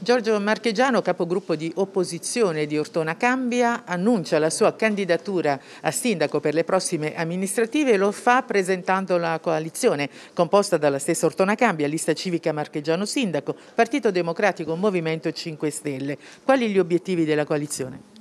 Giorgio Marchegiano, capogruppo di opposizione di Ortona Cambia, annuncia la sua candidatura a sindaco per le prossime amministrative e lo fa presentando la coalizione composta dalla stessa Ortona Cambia, lista civica Marchegiano Sindaco, Partito Democratico Movimento 5 Stelle. Quali gli obiettivi della coalizione?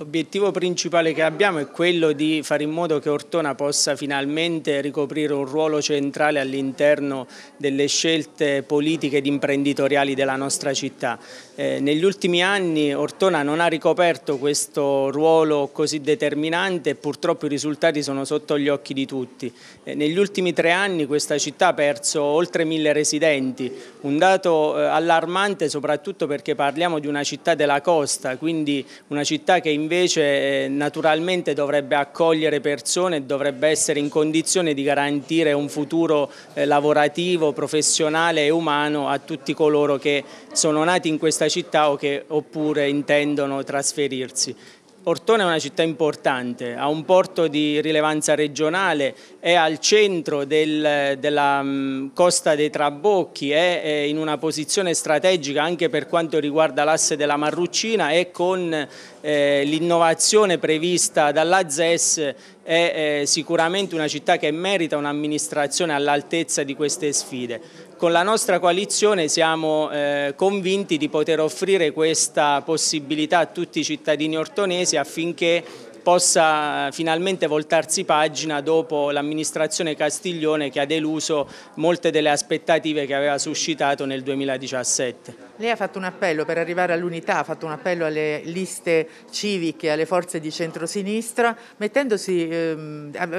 L'obiettivo principale che abbiamo è quello di fare in modo che Ortona possa finalmente ricoprire un ruolo centrale all'interno delle scelte politiche ed imprenditoriali della nostra città. Eh, negli ultimi anni Ortona non ha ricoperto questo ruolo così determinante e purtroppo i risultati sono sotto gli occhi di tutti. Eh, negli ultimi tre anni questa città ha perso oltre mille residenti, un dato eh, allarmante soprattutto perché parliamo di una città della costa, quindi una città che in invece eh, naturalmente dovrebbe accogliere persone e dovrebbe essere in condizione di garantire un futuro eh, lavorativo, professionale e umano a tutti coloro che sono nati in questa città o che oppure intendono trasferirsi. Ortona è una città importante, ha un porto di rilevanza regionale, è al centro del, della mm, costa dei Trabocchi, è, in una posizione strategica anche per quanto riguarda l'asse della Marruccina e con eh, l'innovazione prevista dalla ZES è eh, sicuramente una città che merita un'amministrazione all'altezza di queste sfide. Con la nostra coalizione siamo eh, convinti di poter offrire questa possibilità a tutti i cittadini ortonesi affinché possa finalmente voltarsi pagina dopo l'amministrazione Castiglione che ha deluso molte delle aspettative che aveva suscitato nel 2017. Lei ha fatto un appello per arrivare all'unità, ha fatto un appello alle liste civiche, alle forze di centrosinistra, mettendosi, eh,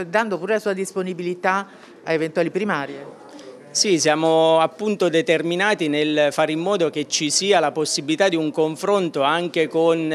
dando pure la sua disponibilità a eventuali primarie. Sì, siamo appunto determinati nel fare in modo che ci sia la possibilità di un confronto anche con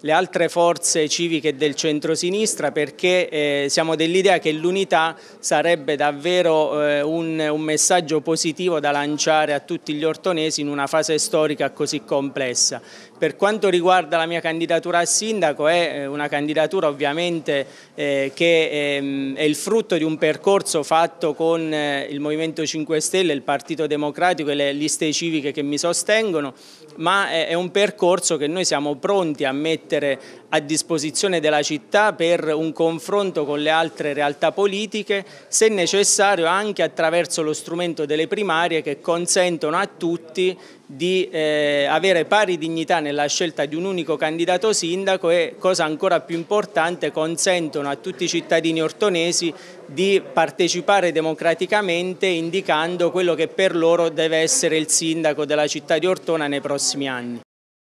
le altre forze civiche del centrosinistra perché eh, siamo dell'idea che l'unità sarebbe davvero eh, un, un, messaggio positivo da lanciare a tutti gli ortonesi in una fase storica così complessa. Per quanto riguarda la mia candidatura a sindaco è eh, una candidatura ovviamente eh, che ehm, è il frutto di un percorso fatto con eh, il Movimento 5 Stelle Stelle, il Partito Democratico e le liste civiche che mi sostengono, ma è un percorso che noi siamo pronti a mettere a disposizione della città per un confronto con le altre realtà politiche, se necessario anche attraverso lo strumento delle primarie che consentono a tutti di eh, avere pari dignità nella scelta di un unico candidato sindaco e, cosa ancora più importante, consentono a tutti i cittadini ortonesi di partecipare democraticamente indicando quello che per loro deve essere il sindaco della città di Ortona nei prossimi anni.